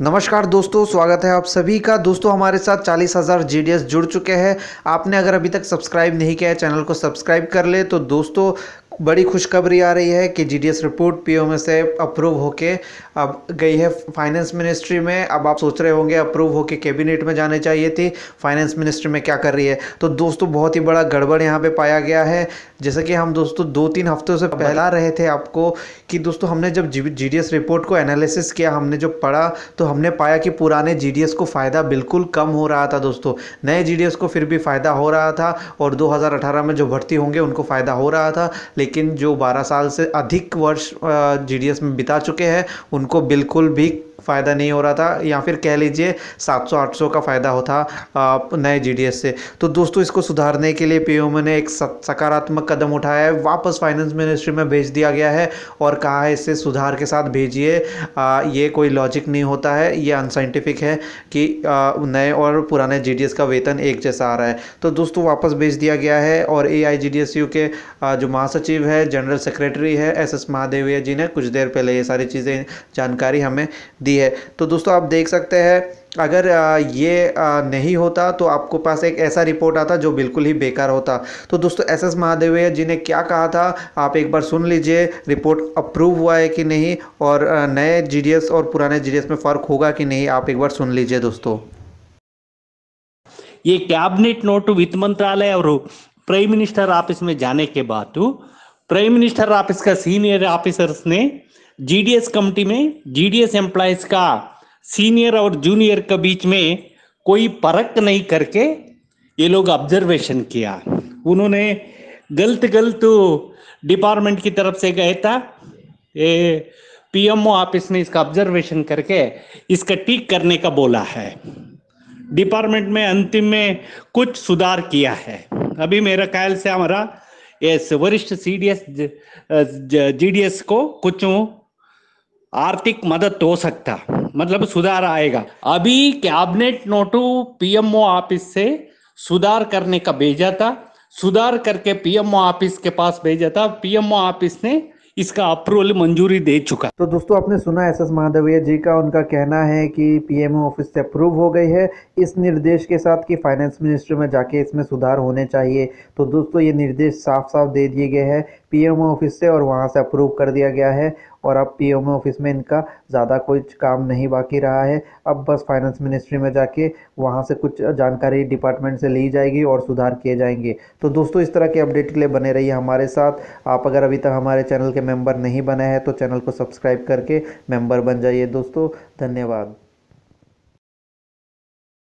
नमस्कार दोस्तों स्वागत है आप सभी का दोस्तों हमारे साथ चालीस हज़ार जी जुड़ चुके हैं आपने अगर अभी तक सब्सक्राइब नहीं किया है चैनल को सब्सक्राइब कर ले तो दोस्तों बड़ी खुशखबरी आ रही है कि जीडीएस रिपोर्ट पीओ में से अप्रूव होके अब गई है फाइनेंस मिनिस्ट्री में अब आप सोच रहे होंगे अप्रूव होके कैबिनेट में जाने चाहिए थी फाइनेंस मिनिस्ट्री में क्या कर रही है तो दोस्तों बहुत ही बड़ा गड़बड़ यहाँ पे पाया गया है जैसे कि हम दोस्तों दो तीन हफ्तों से फैला रहे थे आपको कि दोस्तों हमने जब जी रिपोर्ट को एनालिसिस किया हमने जो पढ़ा तो हमने पाया कि पुराने जी को फ़ायदा बिल्कुल कम हो रहा था दोस्तों नए जी को फिर भी फ़ायदा हो रहा था और दो में जो भर्ती होंगे उनको फ़ायदा हो रहा था लेकिन लेकिन जो बारह साल से अधिक वर्ष जी में बिता चुके हैं उनको बिल्कुल भी फ़ायदा नहीं हो रहा था या फिर कह लीजिए 700-800 का फ़ायदा होता नए जीडीएस से तो दोस्तों इसको सुधारने के लिए पीएमओ ने एक सकारात्मक कदम उठाया है वापस फाइनेंस मिनिस्ट्री में भेज दिया गया है और कहा है इससे सुधार के साथ भेजिए ये कोई लॉजिक नहीं होता है ये अनसाइंटिफिक है कि नए और पुराने जी का वेतन एक जैसा आ रहा है तो दोस्तों वापस भेज दिया गया है और ए आई के जो महासचिव है जनरल सेक्रेटरी है एस एस महादेविया जी ने कुछ देर पहले ये सारी चीज़ें जानकारी हमें दी होती है तो दोस्तों आप देख सकते हैं अगर ये नहीं होता तो आपको पास एक ऐसा रिपोर्ट आता जो बिल्कुल ही बेकार होता तो दोस्तों एस एस महादेवैया जी ने क्या कहा था आप एक बार सुन लीजिए रिपोर्ट अप्रूव हुआ है कि नहीं और नए जीडीएस और पुराने जीडीएस में फ़र्क होगा कि नहीं आप एक बार सुन लीजिए दोस्तों ये कैबिनेट नोट वित्त मंत्रालय और प्राइम मिनिस्टर ऑफिस में जाने के बाद प्राइम मिनिस्टर ऑफिस का सीनियर ऑफिसर्स ने जीडीएस कमेटी में जीडीएस एम्प्लॉयज का सीनियर और जूनियर के बीच में कोई फर्क नहीं करके ये लोग ऑब्जर्वेशन किया उन्होंने गलत गलत डिपार्टमेंट की तरफ से गए था ये पीएमओ ऑफिस ने इसका ऑब्जर्वेशन करके इसका ठीक करने का बोला है डिपार्टमेंट में अंतिम में कुछ सुधार किया है अभी मेरे ख्याल से हमारा वरिष्ठ C D S G D S को कुछ आर्थिक मदद हो सकता मतलब सुधार आएगा अभी कैबिनेट नोटू पीएमओ ऑफिस से सुधार करने का भेजा था सुधार करके पीएमओ ऑफिस के पास भेजा था पीएमओ ऑफिस ने इसका अप्रूवल मंजूरी दे चुका तो दोस्तों आपने सुना एस एस महादेविया जी का उनका कहना है कि पीएमओ ऑफिस से अप्रूव हो गई है इस निर्देश के साथ कि फाइनेंस मिनिस्ट्री में जाके इसमें सुधार होने चाहिए तो दोस्तों ये निर्देश साफ साफ दे दिए गए हैं पीएमओ ऑफिस से और वहाँ से अप्रूव कर दिया गया है और अब पीएमओ ऑफिस में इनका ज़्यादा कोई काम नहीं बाकी रहा है अब बस फाइनेंस मिनिस्ट्री में जाके वहाँ से कुछ जानकारी डिपार्टमेंट से ली जाएगी और सुधार किए जाएंगे तो दोस्तों इस तरह के अपडेट के लिए बने रहिए हमारे साथ आप अगर अभी तक हमारे चैनल के मेम्बर नहीं बने हैं तो चैनल को सब्सक्राइब करके मेम्बर बन जाइए दोस्तों धन्यवाद